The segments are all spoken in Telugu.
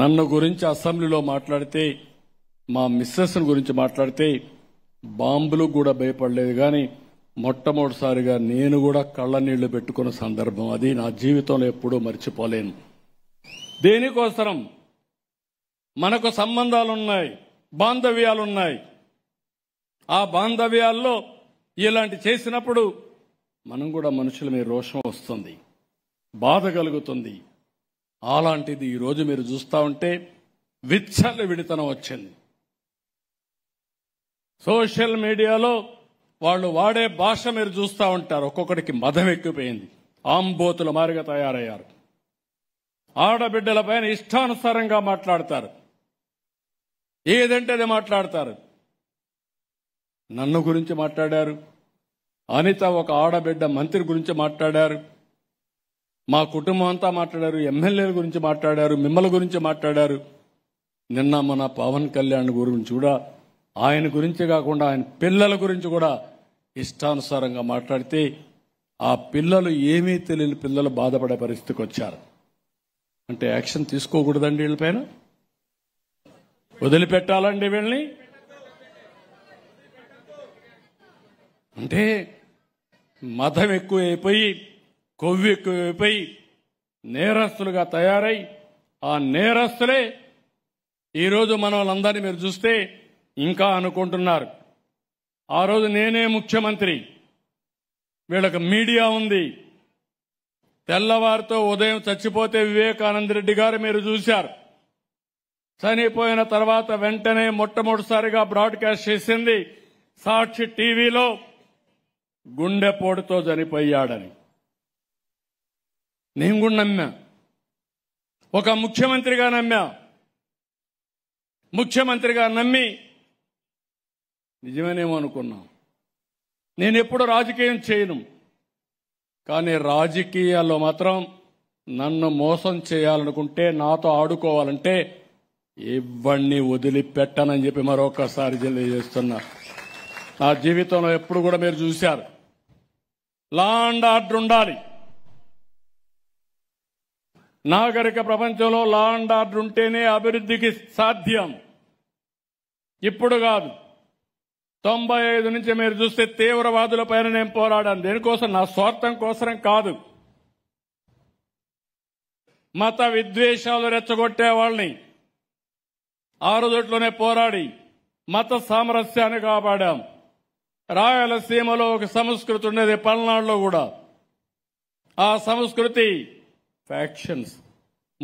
నన్ను గురించి అసెంబ్లీలో మాట్లాడితే మా మిస్సెస్ని గురించి మాట్లాడితే బాంబులు కూడా భయపడలేదు కానీ మొట్టమొదటిసారిగా నేను కూడా కళ్ళ నీళ్లు పెట్టుకున్న సందర్భం అది నా జీవితంలో ఎప్పుడూ మర్చిపోలేను దేనికోసరం మనకు సంబంధాలున్నాయి బాంధవ్యాలున్నాయి ఆ బాంధవ్యాల్లో ఇలాంటి చేసినప్పుడు మనం కూడా మనుషుల మీద రోషం వస్తుంది బాధ కలుగుతుంది అలాంటిది ఈరోజు మీరు చూస్తూ ఉంటే విచ్చల విడితనం వచ్చింది సోషల్ మీడియాలో వాళ్ళు వాడే భాష మీరు చూస్తూ ఉంటారు ఒక్కొక్కడికి మదం ఎక్కిపోయింది ఆంబోతుల మారిగా తయారయ్యారు ఆడబిడ్డల పైన ఇష్టానుసారంగా మాట్లాడతారు ఏదంటే అది మాట్లాడతారు నన్ను గురించి మాట్లాడారు అనిత ఒక ఆడబిడ్డ మంత్రి గురించి మాట్లాడారు మా కుటుంబం అంతా మాట్లాడారు ఎమ్మెల్యేల గురించి మాట్లాడారు మిమ్మల్ని గురించి మాట్లాడారు నిన్న మన పవన్ కళ్యాణ్ గురించి కూడా ఆయన గురించి కాకుండా ఆయన పిల్లల గురించి కూడా ఇష్టానుసారంగా మాట్లాడితే ఆ పిల్లలు ఏమీ తెలియని పిల్లలు బాధపడే పరిస్థితికి వచ్చారు అంటే యాక్షన్ తీసుకోకూడదండి వీళ్ళపైన వదిలిపెట్టాలండి వీళ్ళని అంటే మతం ఎక్కువ అయిపోయి కొవ్వెక్కువైపోయి నేరస్తులుగా తయారై ఆ నేరస్తులే ఈరోజు మన వాళ్ళందరినీ మీరు చూస్తే ఇంకా అనుకుంటున్నారు ఆ రోజు నేనే ముఖ్యమంత్రి వీళ్ళకి మీడియా ఉంది తెల్లవారితో ఉదయం చచ్చిపోతే వివేకానంద రెడ్డి గారు మీరు చూశారు చనిపోయిన తర్వాత వెంటనే మొట్టమొదటిసారిగా బ్రాడ్కాస్ట్ చేసింది సాక్షి టీవీలో గుండెపోటుతో చనిపోయాడని నేను కూడా నమ్మా ఒక ముఖ్యమంత్రిగా నమ్మా ముఖ్యమంత్రిగా నమ్మి నిజమేనేమో అనుకున్నాం నేను ఎప్పుడు రాజకీయం చేయను కానీ రాజకీయాల్లో మాత్రం నన్ను మోసం చేయాలనుకుంటే నాతో ఆడుకోవాలంటే ఇవ్వన్ని వదిలిపెట్టనని చెప్పి మరొకసారి తెలియజేస్తున్నా నా జీవితంలో ఎప్పుడు కూడా మీరు చూశారు లాండ్ ఆర్డర్ ఉండాలి నాగరిక ప్రపంచంలో లా అండ్ ఆర్డర్ ఉంటేనే అభివృద్ధికి సాధ్యం ఇప్పుడు కాదు తొంభై ఐదు నుంచి మీరు చూస్తే తీవ్రవాదుల పైన నేను పోరాడాను దేనికోసం నా స్వార్థం కోసం కాదు మత విద్వేషాలు రెచ్చగొట్టే వాళ్ళని ఆరు రోజుట్లోనే పోరాడి మత సామరస్యాన్ని కాపాడాం రాయలసీమలో ఒక సంస్కృతి ఉండేది పల్నాడులో కూడా ఆ సంస్కృతి ఫ్యాక్షన్స్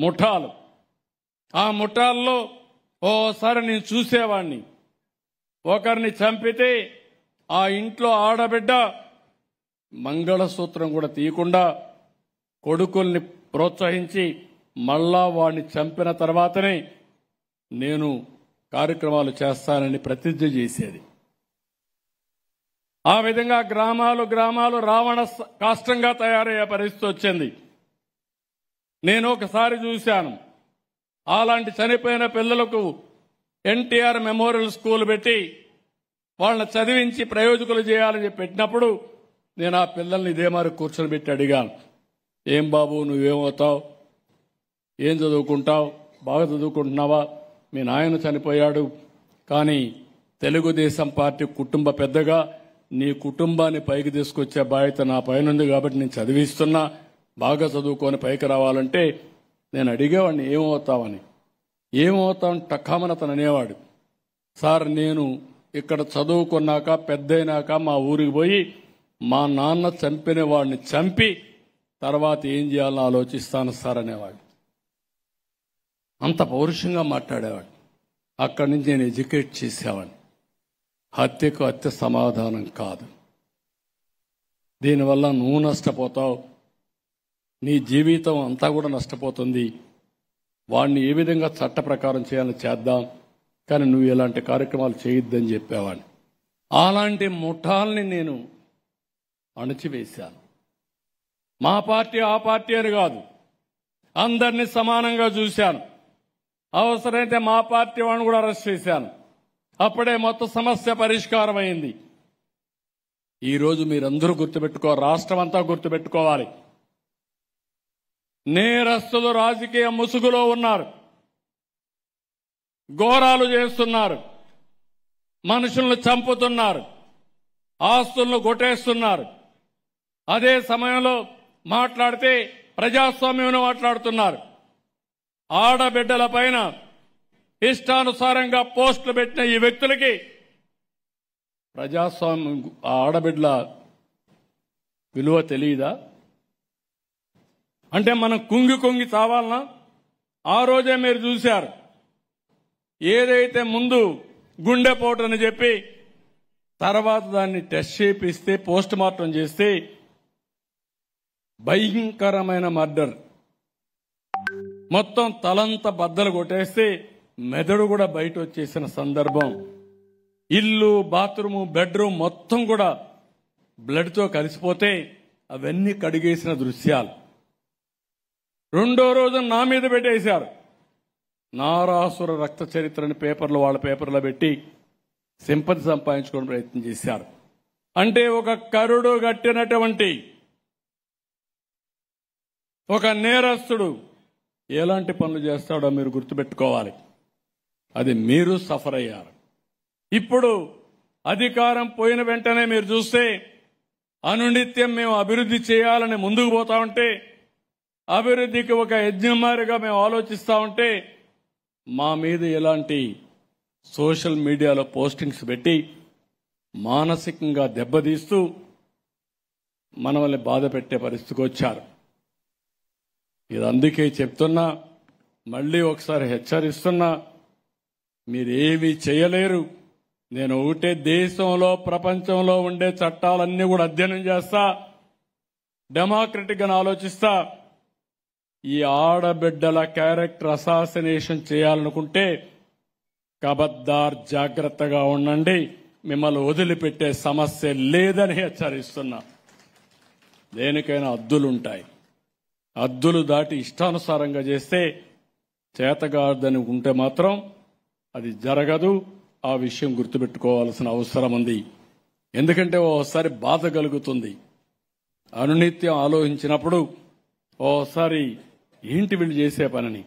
ముఠాలు ఆ ముఠాల్లో ఓసారి నేను చూసేవాణ్ణి ఒకరిని చంపితే ఆ ఇంట్లో ఆడబిడ్డ మంగళసూత్రం కూడా తీయకుండా కొడుకుల్ని ప్రోత్సహించి మళ్ళా వాడిని చంపిన తర్వాతనే నేను కార్యక్రమాలు చేస్తానని ప్రతిజ్ఞ చేసేది ఆ విధంగా గ్రామాలు గ్రామాలు రావణ కాష్టంగా తయారయ్యే పరిస్థితి వచ్చింది నేను ఒకసారి చూశాను అలాంటి చనిపోయిన పిల్లలకు ఎన్టీఆర్ మెమోరియల్ స్కూల్ పెట్టి వాళ్ళని చదివించి ప్రయోజకులు చేయాలని చెప్పి పెట్టినప్పుడు నేను ఆ పిల్లల్ని ఇదే మరి కూర్చొని పెట్టి అడిగాను ఏం బాబు నువ్వేమవుతావు ఏం చదువుకుంటావు బాగా చదువుకుంటున్నావా మీ నాయన చనిపోయాడు కానీ తెలుగుదేశం పార్టీ కుటుంబ పెద్దగా నీ కుటుంబాన్ని పైకి తీసుకొచ్చే బాధ్యత నా పైన ఉంది కాబట్టి నేను చదివిస్తున్నా బాగా చదువుకొని పైకి రావాలంటే నేను అడిగేవాడిని ఏమవుతావని అని టక్కామని అతను అనేవాడు సార్ నేను ఇక్కడ చదువుకున్నాక పెద్దయినాక మా ఊరికి పోయి మా నాన్న చంపిన వాడిని చంపి తర్వాత ఏం చేయాలని ఆలోచిస్తాను సార్ అనేవాడు అంత పౌరుషంగా మాట్లాడేవాడు అక్కడి నుంచి నేను ఎడ్యుకేట్ చేసేవాడిని హత్యకు హత్య సమాధానం కాదు దీనివల్ల నువ్వు నష్టపోతావు నీ జీవితం అంతా కూడా నష్టపోతుంది వాడిని ఏ విధంగా చట్ట ప్రకారం చేయాలని చేద్దాం కానీ నువ్వు ఎలాంటి కార్యక్రమాలు చేయొద్దని చెప్పేవాడిని అలాంటి ముఠాల్ని నేను అణచివేశాను మా పార్టీ ఆ పార్టీ అని కాదు అందరినీ సమానంగా చూశాను అవసరమైతే మా పార్టీ వాడిని కూడా అరెస్ట్ చేశాను అప్పుడే మొత్తం సమస్య పరిష్కారం అయింది ఈరోజు మీరందరూ గుర్తుపెట్టుకో రాష్ట్రం అంతా గుర్తుపెట్టుకోవాలి నేరస్తులు రాజకీయ ముసుగులో ఉన్నారు ఘోరాలు చేస్తున్నారు మనుషులను చంపుతున్నారు ఆస్తులను కొట్టేస్తున్నారు అదే సమయంలో మాట్లాడితే ప్రజాస్వామ్యం మాట్లాడుతున్నారు ఆడబిడ్డల పైన ఇష్టానుసారంగా పోస్టులు పెట్టిన ఈ వ్యక్తులకి ప్రజాస్వామ్యం ఆడబిడ్డల విలువ తెలియదా అంటే మనం కుంగి కుంగి చావాలనా ఆ రోజే మీరు చూశారు ఏదైతే ముందు గుండె పోవటని చెప్పి తర్వాత దాన్ని టెస్ట్ చేపిస్తే పోస్ట్ మార్టం చేస్తే భయంకరమైన మర్డర్ మొత్తం తలంత బద్దలు కొట్టేస్తే మెదడు కూడా బయట వచ్చేసిన సందర్భం ఇల్లు బాత్రూమ్ బెడ్రూమ్ మొత్తం కూడా బ్లడ్తో కలిసిపోతే అవన్నీ కడిగేసిన దృశ్యాలు రెండో రోజు నా మీద పెట్టేశారు నారాసుర రక్త చరిత్రని పేపర్లు వాళ్ళ పేపర్లో పెట్టి సింపతి సంపాదించుకోవడం ప్రయత్నం చేశారు అంటే ఒక కరుడు కట్టినటువంటి ఒక నేరస్తుడు ఎలాంటి పనులు చేస్తాడో మీరు గుర్తుపెట్టుకోవాలి అది మీరు సఫర్ అయ్యారు ఇప్పుడు అధికారం పోయిన వెంటనే మీరు చూస్తే అనునిత్యం మేము అభివృద్ధి చేయాలని ముందుకు పోతా ఉంటే అభివృద్ధికి ఒక యజ్ఞమారిగా మేము ఆలోచిస్తూ ఉంటే మా మీద ఎలాంటి సోషల్ మీడియాలో పోస్టింగ్స్ పెట్టి మానసికంగా దెబ్బతీస్తూ మనల్ని బాధ పెట్టే పరిస్థితికి వచ్చారు ఇది అందుకే చెప్తున్నా మళ్ళీ ఒకసారి హెచ్చరిస్తున్నా మీరేమీ చేయలేరు నేను ఒకటే దేశంలో ప్రపంచంలో ఉండే చట్టాలన్నీ కూడా అధ్యయనం చేస్తా డెమోక్రటిక్గా ఆలోచిస్తా ఈ ఆడబిడ్డల క్యారెక్టర్ అసాసినేషన్ చేయాలనుకుంటే కబద్దార్ జాగ్రత్తగా ఉండండి మిమ్మల్ని వదిలిపెట్టే సమస్య లేదని హెచ్చరిస్తున్నా దేనికైనా అద్దులుంటాయి అద్దులు దాటి ఇష్టానుసారంగా చేస్తే చేతగాదని ఉంటే మాత్రం అది జరగదు ఆ విషయం గుర్తుపెట్టుకోవాల్సిన అవసరం ఉంది ఎందుకంటే ఓసారి బాధ కలుగుతుంది అనునిత్యం ఆలోచించినప్పుడు ఓసారి ఏంటి వీళ్ళు చేసే పనిని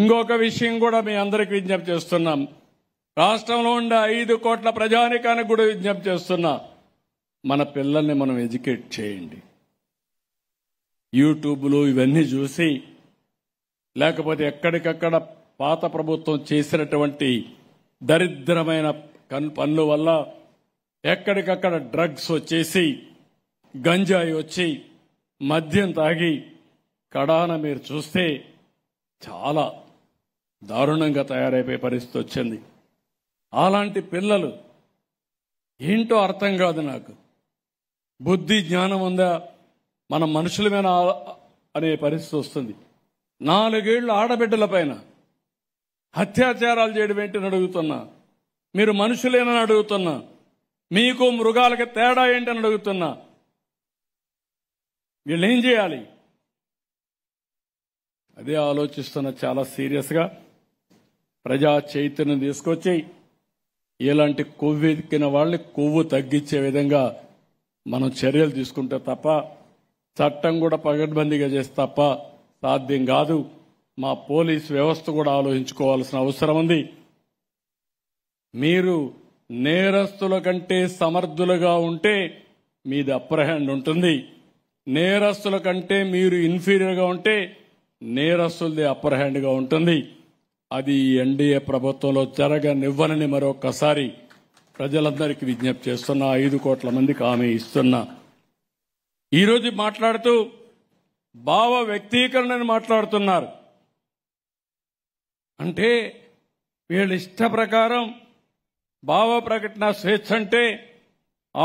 ఇంకొక విషయం కూడా మీ అందరికి విజ్ఞప్తి చేస్తున్నాం రాష్ట్రంలో ఉండే ఐదు కోట్ల ప్రజానికానికి కూడా విజ్ఞప్తి చేస్తున్నా మన పిల్లల్ని మనం ఎడ్యుకేట్ చేయండి యూట్యూబ్లు ఇవన్నీ చూసి లేకపోతే ఎక్కడికక్కడ పాత ప్రభుత్వం చేసినటువంటి దరిద్రమైన పనుల వల్ల ఎక్కడికక్కడ డ్రగ్స్ వచ్చేసి గంజాయి వచ్చి మద్యం తాగి కడాన మీరు చూస్తే చాలా దారుణంగా తయారైపోయే పరిస్థితి వచ్చింది అలాంటి పిల్లలు ఏంటో అర్థం కాదు నాకు బుద్ధి జ్ఞానం ఉందా మనం మనుషులమేనా అనే పరిస్థితి వస్తుంది ఆడబిడ్డల ఆడబిడ్డలపైన అత్యాచారాలు చేయడం ఏంటని అడుగుతున్నా మీరు మనుషులేనని అడుగుతున్నా మీకు మృగాలకి తేడా ఏంటని అడుగుతున్నా వీళ్ళు ఏం చేయాలి అదే ఆలోచిస్తున్న చాలా సీరియస్గా ప్రజా చైతన్యం తీసుకొచ్చి ఇలాంటి ఎక్కిన వాళ్ళని కొవ్వు తగ్గించే విధంగా మనం చర్యలు తీసుకుంటే తప్ప చట్టం కూడా పగడ్బందీగా చేస్తే తప్ప సాధ్యం కాదు మా పోలీస్ వ్యవస్థ కూడా ఆలోచించుకోవాల్సిన అవసరం ఉంది మీరు నేరస్తుల కంటే సమర్థులుగా ఉంటే మీది అప్రహ్యాండ్ ఉంటుంది నేరస్తుల కంటే మీరు ఇన్ఫీరియర్గా ఉంటే నేరస్తులది అప్పర్ హ్యాండ్గా ఉంటుంది అది ఎన్డీఏ ప్రభుత్వంలో జరగనివ్వనని మరొకసారి ప్రజలందరికీ విజ్ఞప్తి చేస్తున్న ఐదు కోట్ల మందికి ఆమె ఇస్తున్నా ఈరోజు మాట్లాడుతూ భావ వ్యక్తీకరణని మాట్లాడుతున్నారు అంటే వీళ్ళ ఇష్ట ప్రకారం భావ ప్రకటన స్వేచ్ఛ అంటే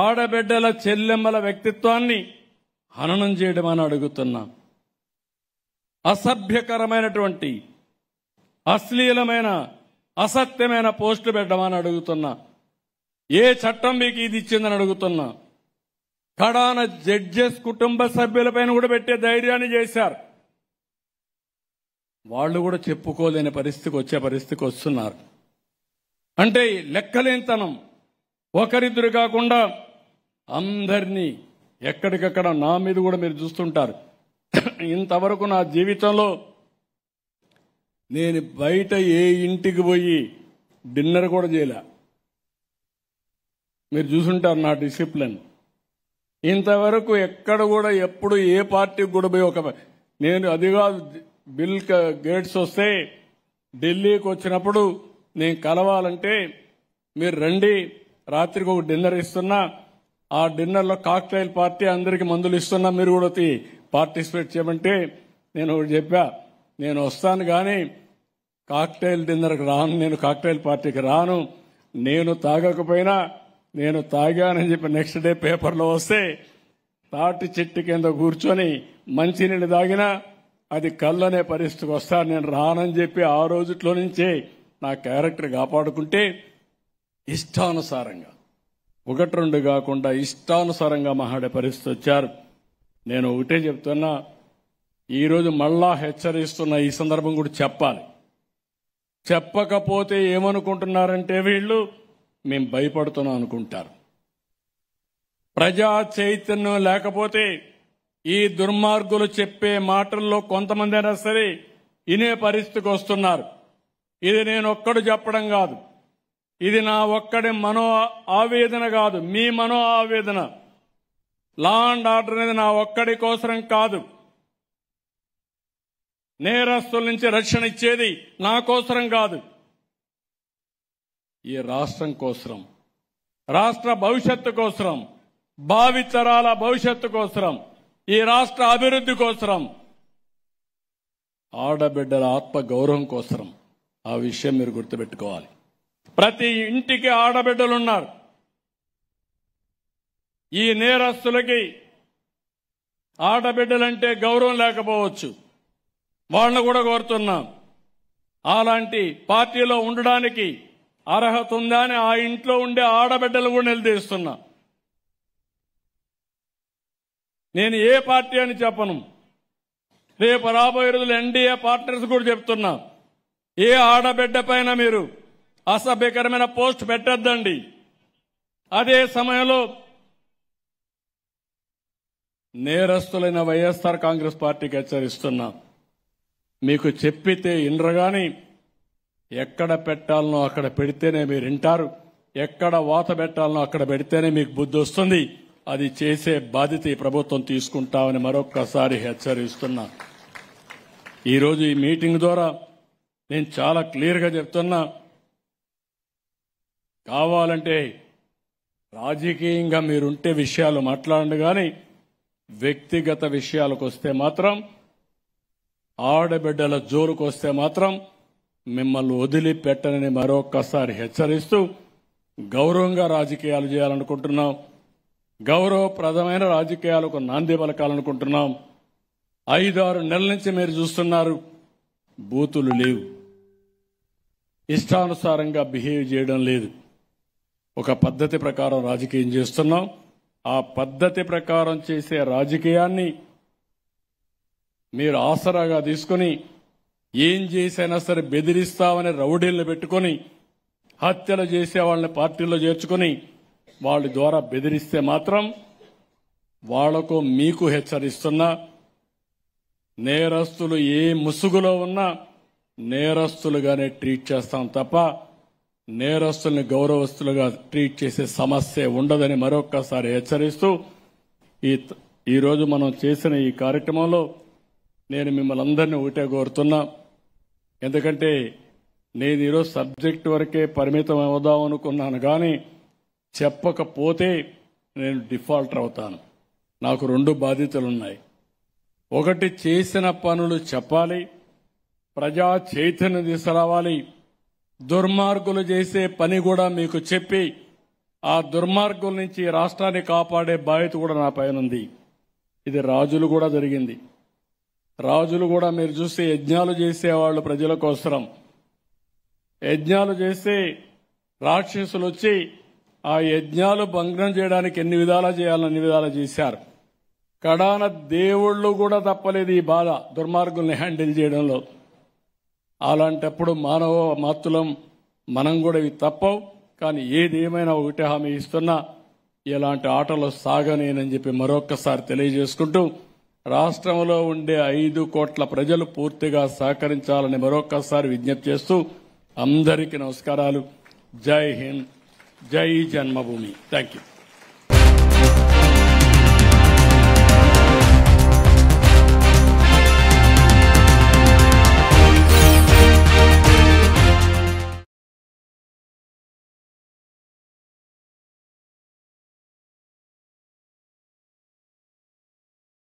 ఆడబిడ్డల చెల్లెమ్మల వ్యక్తిత్వాన్ని హననం చేయడం అని అడుగుతున్నాం అసభ్యకరమైనటువంటి అశ్లీలమైన అసత్యమైన పోస్టు పెట్టమని అడుగుతున్నా ఏ చట్టం మీకు ఇది ఇచ్చిందని అడుగుతున్నా కడాన జడ్జెస్ కుటుంబ సభ్యులపైన కూడా పెట్టే ధైర్యాన్ని చేశారు వాళ్ళు కూడా చెప్పుకోలేని పరిస్థితికి వచ్చే పరిస్థితికి వస్తున్నారు అంటే లెక్కలేనితనం ఒకరిద్దరు కాకుండా అందరినీ ఎక్కడికక్కడ నా మీద కూడా మీరు చూస్తుంటారు ఇంతవరకు నా జీవితంలో నేను బయట ఏ ఇంటికి పోయి డిన్నర్ కూడా చేయలే మీరు చూసుంటారు నా డిసిప్లిన్ ఇంతవరకు ఎక్కడ కూడా ఎప్పుడు ఏ పార్టీకి కూడా పోయి ఒక నేను అది కాదు బిల్ గేట్స్ వస్తే ఢిల్లీకి వచ్చినప్పుడు నేను కలవాలంటే మీరు రండి రాత్రికి ఒక డిన్నర్ ఇస్తున్నా ఆ డిన్నర్లో కాక్టైల్ పార్టీ అందరికీ మందులు ఇస్తున్నా మీరు కూడా పార్టిసిపేట్ చేయమంటే నేను ఒకటి చెప్పా నేను వస్తాను కానీ కాక్టైల్ డిన్నర్కి రాను నేను కాక్టైల్ పార్టీకి రాను నేను తాగకపోయినా నేను తాగానని చెప్పి నెక్స్ట్ డే పేపర్లో వస్తే తాటి చెట్టు కింద కూర్చొని మంచినీళ్ళు తాగినా అది కళ్ళనే పరిస్థితికి వస్తాను నేను రానని చెప్పి ఆ రోజుట్లో నుంచే నా క్యారెక్టర్ కాపాడుకుంటే ఇష్టానుసారంగా ఒకటి రెండు కాకుండా ఇష్టానుసారంగా మహాడే పరిస్థితి వచ్చారు నేను ఒకటే చెప్తున్నా ఈరోజు మళ్ళా హెచ్చరిస్తున్న ఈ సందర్భం కూడా చెప్పాలి చెప్పకపోతే ఏమనుకుంటున్నారంటే వీళ్ళు మేము భయపడుతున్నాం అనుకుంటారు ప్రజా చైతన్యం లేకపోతే ఈ దుర్మార్గులు చెప్పే మాటల్లో కొంతమంది అయినా సరే ఇనే పరిస్థితికి వస్తున్నారు ఇది నేను ఒక్కడు చెప్పడం కాదు ఇది నా ఒక్కడి మనో ఆవేదన కాదు మీ మనో ఆవేదన లా అండ్ ఆర్డర్ అనేది నా ఒక్కడి కోసరం కాదు నేరస్తుల నుంచి రక్షణ ఇచ్చేది నా కోసరం కాదు ఈ రాష్ట్రం కోసరం రాష్ట్ర భవిష్యత్తు కోసరం భావితరాల భవిష్యత్తు కోసరం ఈ రాష్ట్ర అభివృద్ధి కోసరం ఆడబిడ్డల ఆత్మ గౌరవం కోసరం ఆ విషయం మీరు గుర్తుపెట్టుకోవాలి ప్రతి ఇంటికి ఆడబిడ్డలున్నారు ఈ నేరస్తులకి ఆడబిడ్డలంటే గౌరవం లేకపోవచ్చు వాళ్ళను కూడా కోరుతున్నాం అలాంటి పార్టీలో ఉండడానికి అర్హత ఉందా అని ఆ ఇంట్లో ఉండే ఆడబిడ్డలు కూడా నిలదీస్తున్నా నేను ఏ పార్టీ అని చెప్పను రేపు రాబోయే రోజులు ఎన్డీఏ పార్టనర్స్ కూడా చెప్తున్నా ఏ ఆడబిడ్డ పైన మీరు అసభ్యకరమైన పోస్ట్ పెట్టద్దండి అదే సమయంలో నేరస్తులైన వైఎస్ఆర్ కాంగ్రెస్ పార్టీకి హెచ్చరిస్తున్నా మీకు చెప్పితే ఇండ్రగాని ఎక్కడ పెట్టాలనో అక్కడ పెడితేనే మీరు వింటారు ఎక్కడ వాత పెట్టాలనో అక్కడ పెడితేనే మీకు బుద్ధి వస్తుంది అది చేసే బాధ్యత ఈ ప్రభుత్వం తీసుకుంటామని మరొక్కసారి హెచ్చరిస్తున్నా ఈరోజు ఈ మీటింగ్ ద్వారా నేను చాలా క్లియర్గా చెప్తున్నా కావాలంటే రాజకీయంగా మీరుంటే విషయాలు మాట్లాడండి కానీ వ్యక్తిగత విషయాలకు వస్తే మాత్రం ఆడబిడ్డల జోరుకు వస్తే మాత్రం మిమ్మల్ని వదిలిపెట్టనని మరొక్కసారి హెచ్చరిస్తూ గౌరవంగా రాజకీయాలు చేయాలనుకుంటున్నాం గౌరవప్రదమైన రాజకీయాలకు నాంది పలకాలనుకుంటున్నాం ఐదారు నెలల నుంచి మీరు చూస్తున్నారు బూతులు లేవు ఇష్టానుసారంగా బిహేవ్ చేయడం లేదు ఒక పద్ధతి ప్రకారం రాజకీయం చేస్తున్నాం ఆ పద్ధతి ప్రకారం చేసే రాజకీయాన్ని మీరు ఆసరాగా తీసుకుని ఏం చేసైనా సరే బెదిరిస్తామని రౌడీలను పెట్టుకొని హత్యలు చేసే వాళ్ళని పార్టీల్లో చేర్చుకొని వాళ్ళ ద్వారా బెదిరిస్తే మాత్రం వాళ్లకు మీకు హెచ్చరిస్తున్నా నేరస్తులు ఏ ముసుగులో ఉన్నా నేరస్తులుగానే ట్రీట్ చేస్తాం తప్ప నేరస్తుల్ని గౌరవస్తులుగా ట్రీట్ చేసే సమస్య ఉండదని మరొక్కసారి హెచ్చరిస్తూ ఈ ఈరోజు మనం చేసిన ఈ కార్యక్రమంలో నేను మిమ్మల్ని అందరినీ ఒకటే కోరుతున్నా ఎందుకంటే నేను ఈరోజు సబ్జెక్ట్ వరకే పరిమితం అవుదాం అనుకున్నాను కానీ చెప్పకపోతే నేను డిఫాల్టర్ అవుతాను నాకు రెండు బాధ్యతలు ఉన్నాయి ఒకటి చేసిన పనులు చెప్పాలి ప్రజా చైతన్యం తీసుకురావాలి దుర్మార్గులు చేసే పని కూడా మీకు చెప్పి ఆ దుర్మార్గుల నుంచి రాష్ట్రాన్ని కాపాడే బాధ్యత కూడా నా పైన ఉంది ఇది రాజులు కూడా జరిగింది రాజులు కూడా మీరు చూస్తే యజ్ఞాలు చేసేవాళ్ళు ప్రజల కోసరం యజ్ఞాలు చేస్తే రాక్షసులు వచ్చి ఆ యజ్ఞాలు భంగం చేయడానికి ఎన్ని విధాలా చేయాలని అన్ని విధాలా చేశారు కడాన దేవుళ్ళు కూడా తప్పలేదు ఈ బాధ దుర్మార్గుల్ని హ్యాండిల్ చేయడంలో అలాంటప్పుడు మానవ మాతులం మనం కూడా ఇవి తప్పవు కానీ ఏది ఏమైనా ఒకటే హామీ ఇస్తున్నా ఇలాంటి ఆటలు సాగనేనని చెప్పి మరొక్కసారి తెలియజేసుకుంటూ రాష్ట్రంలో ఉండే ఐదు కోట్ల ప్రజలు పూర్తిగా సహకరించాలని మరొక్కసారి విజ్ఞప్తి చేస్తూ అందరికీ నమస్కారాలు జై హింద్ జై జన్మభూమి థ్యాంక్ యూ